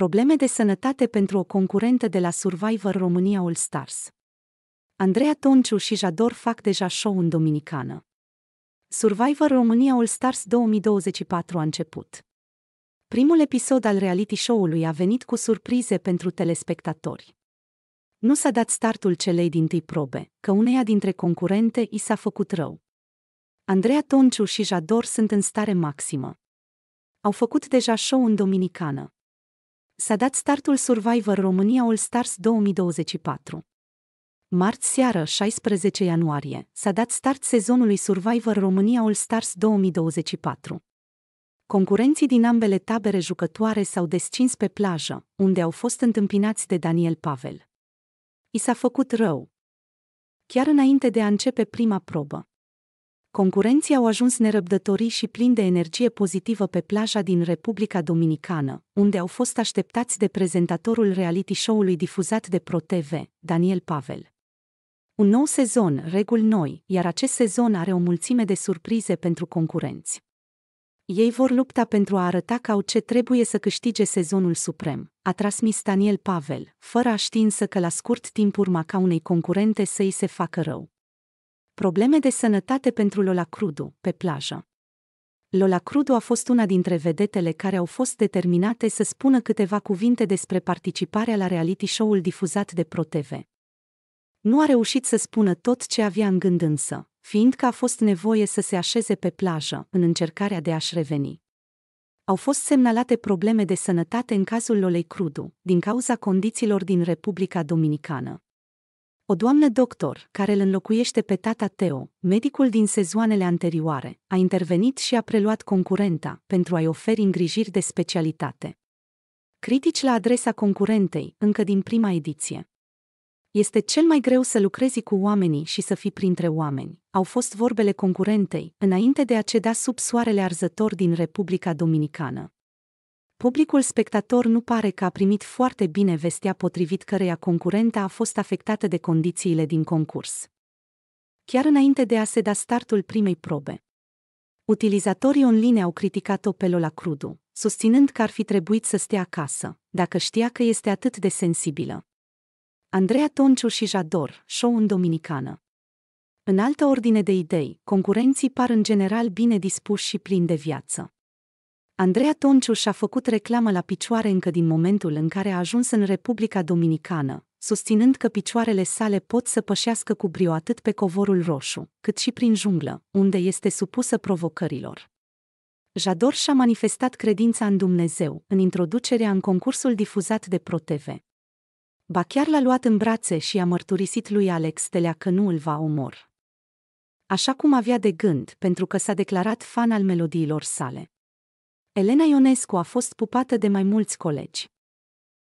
Probleme de sănătate pentru o concurentă de la Survivor România All Stars. Andreea Tonciu și Jador fac deja show în Dominicană. Survivor România All Stars 2024 a început. Primul episod al reality show-ului a venit cu surprize pentru telespectatori. Nu s-a dat startul celei din tâi probe, că uneia dintre concurente i s-a făcut rău. Andreea Tonciu și Jador sunt în stare maximă. Au făcut deja show în Dominicană s-a dat startul Survivor România All Stars 2024. Marți seară, 16 ianuarie, s-a dat start sezonului Survivor România All Stars 2024. Concurenții din ambele tabere jucătoare s-au descins pe plajă, unde au fost întâmpinați de Daniel Pavel. I s-a făcut rău. Chiar înainte de a începe prima probă, Concurenții au ajuns nerăbdătorii și plini de energie pozitivă pe plaja din Republica Dominicană, unde au fost așteptați de prezentatorul reality show-ului difuzat de ProTV, Daniel Pavel. Un nou sezon, reguli noi, iar acest sezon are o mulțime de surprize pentru concurenți. Ei vor lupta pentru a arăta că au ce trebuie să câștige sezonul suprem, a transmis Daniel Pavel, fără a ști însă că la scurt timp urma ca unei concurente să îi se facă rău. Probleme de sănătate pentru Lola Crudu, pe plajă. Lola Crudu a fost una dintre vedetele care au fost determinate să spună câteva cuvinte despre participarea la reality show-ul difuzat de ProTV. Nu a reușit să spună tot ce avea în gând însă, fiindcă a fost nevoie să se așeze pe plajă în încercarea de a-și reveni. Au fost semnalate probleme de sănătate în cazul Lolei Crudu, din cauza condițiilor din Republica Dominicană. O doamnă doctor, care îl înlocuiește pe tata Teo, medicul din sezoanele anterioare, a intervenit și a preluat concurenta pentru a-i oferi îngrijiri de specialitate. Critici la adresa concurentei, încă din prima ediție. Este cel mai greu să lucrezi cu oamenii și să fii printre oameni, au fost vorbele concurentei, înainte de a ceda sub soarele arzător din Republica Dominicană publicul spectator nu pare că a primit foarte bine vestea potrivit căreia concurenta a fost afectată de condițiile din concurs. Chiar înainte de a se da startul primei probe. Utilizatorii online au criticat-o pe Lola Crudu, susținând că ar fi trebuit să stea acasă, dacă știa că este atât de sensibilă. Andreea Tonciu și Jador, show în Dominicană. În altă ordine de idei, concurenții par în general bine dispuși și plini de viață. Andreea Tonciu și-a făcut reclamă la picioare încă din momentul în care a ajuns în Republica Dominicană, susținând că picioarele sale pot să pășească cu brio atât pe covorul roșu, cât și prin junglă, unde este supusă provocărilor. Jador și-a manifestat credința în Dumnezeu în introducerea în concursul difuzat de ProTV. Ba chiar l-a luat în brațe și a mărturisit lui Alex Telea că nu îl va omor. Așa cum avea de gând, pentru că s-a declarat fan al melodiilor sale. Elena Ionescu a fost pupată de mai mulți colegi.